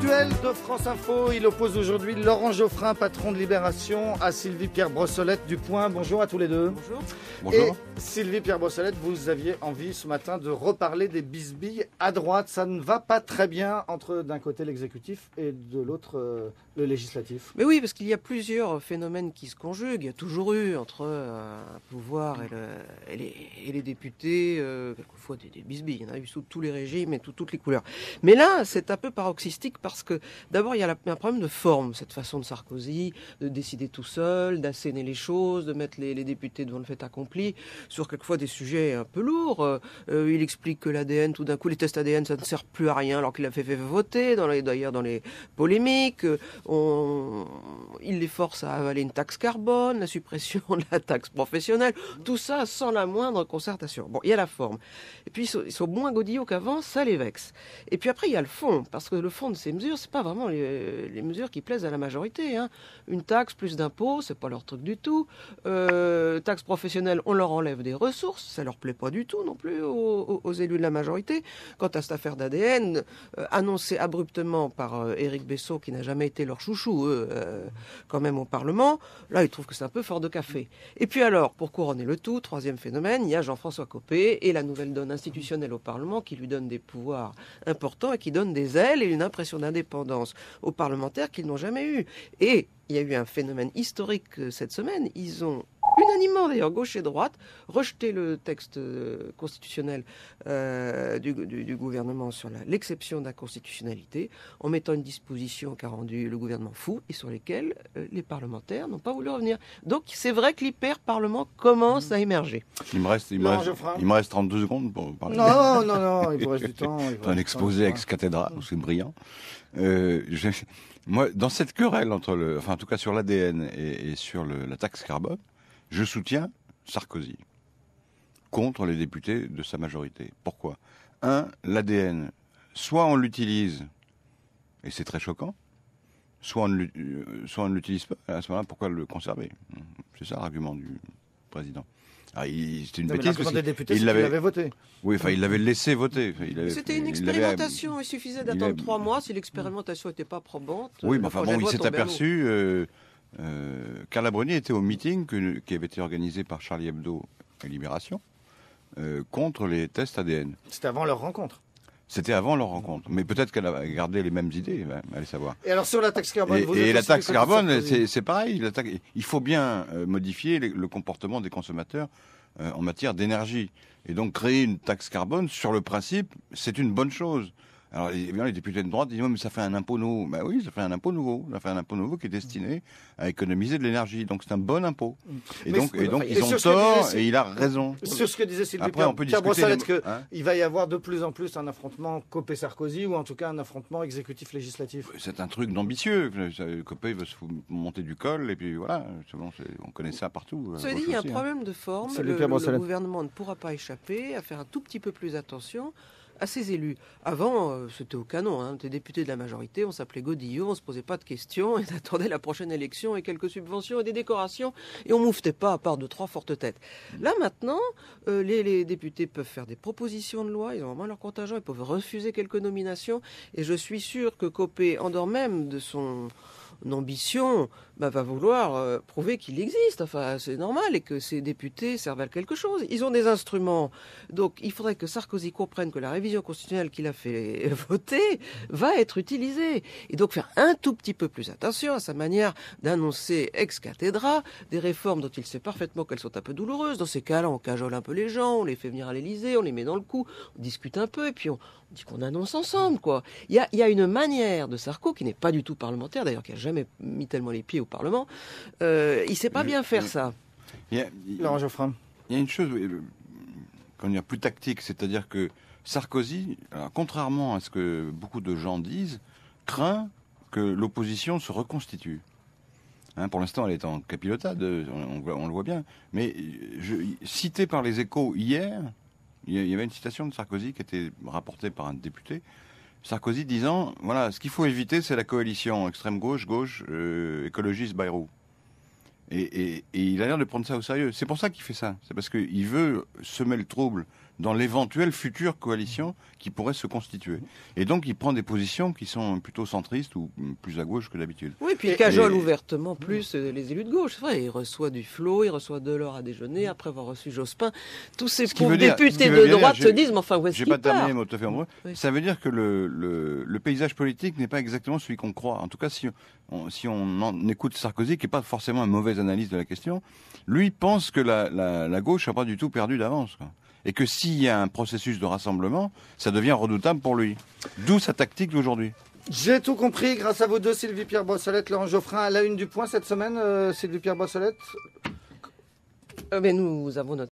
duel de France Info, il oppose aujourd'hui Laurent Geoffrin, patron de Libération, à Sylvie-Pierre Brossolette du Point. Bonjour à tous les deux. Bonjour. Et Sylvie-Pierre Brossolette, vous aviez envie ce matin de reparler des bisbilles à droite. Ça ne va pas très bien entre d'un côté l'exécutif et de l'autre euh, législatif. Mais oui, parce qu'il y a plusieurs phénomènes qui se conjuguent. Il y a toujours eu entre euh, pouvoir et, les, députés, euh, quelquefois des, bisbilles. Il y en a eu sous tous les régimes et toutes les couleurs. Mais là, c'est un peu paroxystique parce que d'abord, il y a un problème de forme, cette façon de Sarkozy de décider tout seul, d'asséner les choses, de mettre les, députés devant le fait accompli sur quelquefois des sujets un peu lourds. Euh, il explique que l'ADN, tout d'un coup, les tests ADN, ça ne sert plus à rien alors qu'il a fait, voter, d'ailleurs dans les polémiques il les force à avaler une taxe carbone, la suppression de la taxe professionnelle, tout ça sans la moindre concertation. Bon, il y a la forme. Et puis, ils sont, moins godillots qu'avant, ça les vexe. Et puis après, il y a le fond, parce que le fond de ces mesures, c'est pas vraiment les, mesures qui plaisent à la majorité. Hein. Une taxe plus d'impôts, c'est pas leur truc du tout. Euh, taxe professionnelle, on leur enlève des ressources, ça leur plaît pas du tout non plus aux, élus de la majorité. Quant à cette affaire d'ADN, euh, annoncée abruptement par euh, Éric Bessot, qui n'a jamais été chouchou, euh, quand même au Parlement. Là, ils trouvent que c'est un peu fort de café. Et puis alors, pour couronner le tout, troisième phénomène, il y a Jean-François Copé et la nouvelle donne institutionnelle au Parlement qui lui donne des pouvoirs importants et qui donne des ailes et une impression d'indépendance aux parlementaires qu'ils n'ont jamais eu. Et il y a eu un phénomène historique euh, cette semaine. Ils ont unanimement d'ailleurs, gauche et droite, rejeter le texte euh, constitutionnel euh, du, gouvernement sur l'exception d'inconstitutionnalité, en mettant une disposition qui a rendu le gouvernement fou et sur lesquelles euh, les parlementaires n'ont pas voulu revenir. Donc c'est vrai que l'hyper-parlement commence mmh. à émerger. Il me reste, il me reste, 32 secondes pour parler. Non, non, non, il vous reste du temps. Un exposé ex cathédrale c'est brillant. moi, dans cette querelle entre le, enfin en tout cas sur l'ADN et, sur la taxe carbone, je soutiens Sarkozy contre les députés de sa majorité. Pourquoi Un, l'ADN. Soit on l'utilise, et c'est très choquant, euh, soit on ne l'utilise pas. À ce moment-là, pourquoi le conserver C'est ça l'argument du président. Ah, c'était une bêtise. Parce il l'avait voté. Oui, enfin, il l'avait laissé voter. C'était une expérimentation. Il, suffisait d'attendre trois mois. Si l'expérimentation n'était pas probante. Oui, euh, mais enfin bon, il s'est aperçu. Euh, euh, Carla Bruni était au meeting qui avait été organisé par Charlie Hebdo et Libération euh, contre les tests ADN. C'était avant leur rencontre. C'était avant leur rencontre. Mais peut-être qu'elle a gardé les mêmes idées, ben, allez savoir. Et alors sur la taxe carbone Et, vous et la taxe carbone, c'est pareil. il faut bien euh, modifier le comportement des consommateurs euh, en matière d'énergie. Et donc créer une taxe carbone sur le principe, c'est une bonne chose. Alors les, députés de droite disent mais ça fait un impôt nouveau. Ben oui, ça fait un impôt nouveau. Ça fait un impôt nouveau qui est destiné à économiser de l'énergie. Donc c'est un bon impôt. Mm. Et donc, donc ils ont tort et il a raison. Sur ce que disait Sylvie Après, on peut Que hein il va y avoir de plus en plus un affrontement Copé-Sarkozy ou en tout cas un affrontement exécutif-législatif. C'est un truc d'ambitieux. Copé veut se monter du col et puis voilà. on connaît ça partout. Euh, Cela dit, il y a un hein. problème de forme. le gouvernement ne pourra pas échapper à faire un tout petit peu plus attention à ses élus. Avant, euh, c'était au canon, hein. on était député de la majorité, on s'appelait Godillot, on ne se posait pas de questions, on attendait la prochaine élection et quelques subventions et des décorations, et on mouftait pas à part de trois fortes têtes. Mm. Là maintenant, euh, les, députés peuvent faire des propositions de loi, ils ont vraiment leur contingent, ils peuvent refuser quelques nominations, et je suis sûr que Copé, en dehors même de son ambition bah, va vouloir euh, prouver qu'il existe. Enfin, c'est normal et que ces députés servent à quelque chose. Ils ont des instruments. Donc, il faudrait que Sarkozy comprenne que la révision constitutionnelle qu'il a fait voter va être utilisée. Et donc, faire un tout petit peu plus attention à sa manière d'annoncer ex cathedra des réformes dont il sait parfaitement qu'elles sont un peu douloureuses. Dans ces cas-là, on cajole un peu les gens, on les fait venir à l'Élysée, on les met dans le coup, on discute un peu et puis on, dit qu'on annonce ensemble, quoi. Il y a, une manière de Sarko qui n'est pas du tout parlementaire, d'ailleurs, qui jamais mis tellement les pieds au Parlement. Euh, il sait pas bien faire ça. Il y a, il, y a une chose qu'on a plus tactique, c'est-à-dire que Sarkozy, contrairement à ce que beaucoup de gens disent, craint que l'opposition se reconstitue. Hein, pour l'instant, elle est en capilotade, on, le voit bien. Mais je, cité par les échos hier, il y avait une citation de Sarkozy qui était rapportée par un député, Sarkozy disant, voilà, ce qu'il faut éviter, c'est la coalition extrême gauche, gauche, euh, écologiste, Bayrou. Et, il a l'air de prendre ça au sérieux. C'est pour ça qu'il fait ça. C'est parce qu'il veut semer le trouble dans l'éventuelle future coalition qui pourrait se constituer. Et donc, il prend des positions qui sont plutôt centristes ou plus à gauche que d'habitude. Oui, puis il cajole ouvertement plus euh, les élus de gauche. Vrai, il reçoit du flot, il reçoit de l'or à déjeuner, après avoir reçu Jospin. Tous ces ce députés de droite se disent, mais enfin, où est-ce qu'il J'ai pas terminé, mais fait Ça veut dire que le, paysage politique n'est pas exactement celui qu'on croit. En tout cas, si on, si on écoute Sarkozy, qui n'est pas forcément un mauvais analyse de la question, lui pense que la, gauche n'a pas du tout perdu d'avance. Et que s'il y a un processus de rassemblement, ça devient redoutable pour lui. D'où sa tactique d'aujourd'hui. J'ai tout compris grâce à vous deux, Sylvie-Pierre Bossolette, Laurent Geoffrin, à la une du point cette semaine, euh, Sylvie-Pierre Bossolette. Euh, mais nous avons notre